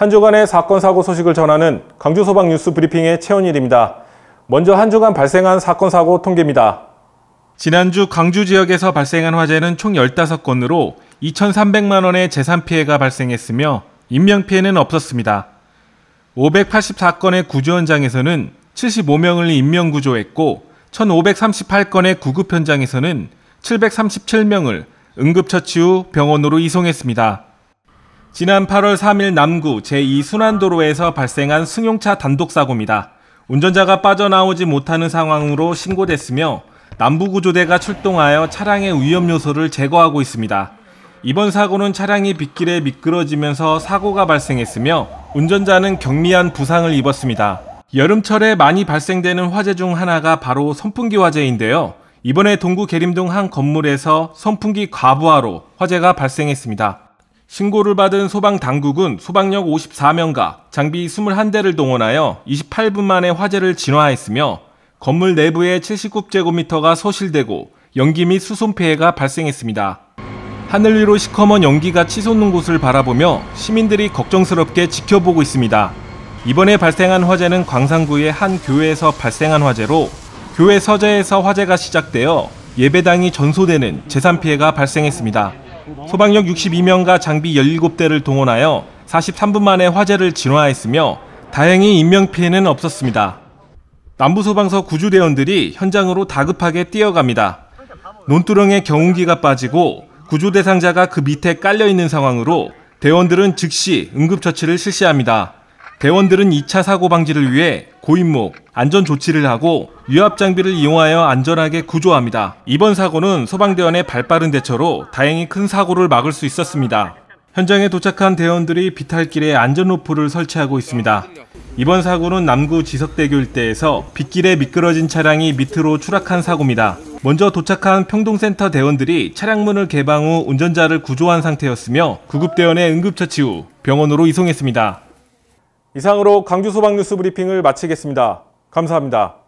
한 주간의 사건 사고 소식을 전하는 강주 소방 뉴스 브리핑의 최원일입니다. 먼저 한 주간 발생한 사건 사고 통계입니다. 지난주 광주 지역에서 발생한 화재는 총 15건으로 2,300만 원의 재산 피해가 발생했으며 인명 피해는 없었습니다. 584건의 구조 현장에서는 75명을 인명 구조했고 1,538건의 구급 현장에서는 737명을 응급처치 후 병원으로 이송했습니다. 지난 8월 3일 남구 제2순환도로에서 발생한 승용차 단독사고입니다. 운전자가 빠져나오지 못하는 상황으로 신고됐으며 남부구조대가 출동하여 차량의 위험 요소를 제거하고 있습니다. 이번 사고는 차량이 빗길에 미끄러지면서 사고가 발생했으며 운전자는 경미한 부상을 입었습니다. 여름철에 많이 발생되는 화재 중 하나가 바로 선풍기 화재인데요. 이번에 동구 계림동 한 건물에서 선풍기 과부하로 화재가 발생했습니다. 신고를 받은 소방 당국은 소방력 54명과 장비 21대를 동원하여 28분 만에 화재를 진화했으며 건물 내부의 79제곱미터가 소실되고 연기 및 수송 피해가 발생했습니다. 하늘 위로 시커먼 연기가 치솟는 곳을 바라보며 시민들이 걱정스럽게 지켜보고 있습니다. 이번에 발생한 화재는 광산구의 한 교회에서 발생한 화재로 교회 서재에서 화재가 시작되어 예배당이 전소되는 재산 피해가 발생했습니다. 소방력 62명과 장비 17대를 동원하여 43분 만에 화재를 진화했으며 다행히 인명피해는 없었습니다. 남부소방서 구조대원들이 현장으로 다급하게 뛰어갑니다. 논두렁에 경운기가 빠지고 구조 대상자가 그 밑에 깔려 있는 상황으로 대원들은 즉시 응급처치를 실시합니다. 대원들은 2차 사고 방지를 위해 고인목, 안전 조치를 하고 유압 장비를 이용하여 안전하게 구조합니다. 이번 사고는 소방대원의 발빠른 대처로 다행히 큰 사고를 막을 수 있었습니다. 현장에 도착한 대원들이 비탈길에 안전 로프를 설치하고 있습니다. 이번 사고는 남구 지석대교 일대에서 빗길에 미끄러진 차량이 밑으로 추락한 사고입니다. 먼저 도착한 평동센터 대원들이 차량문을 개방 후 운전자를 구조한 상태였으며 구급대원의 응급처치 후 병원으로 이송했습니다. 이상으로 광주소방뉴스 브리핑을 마치겠습니다. 감사합니다.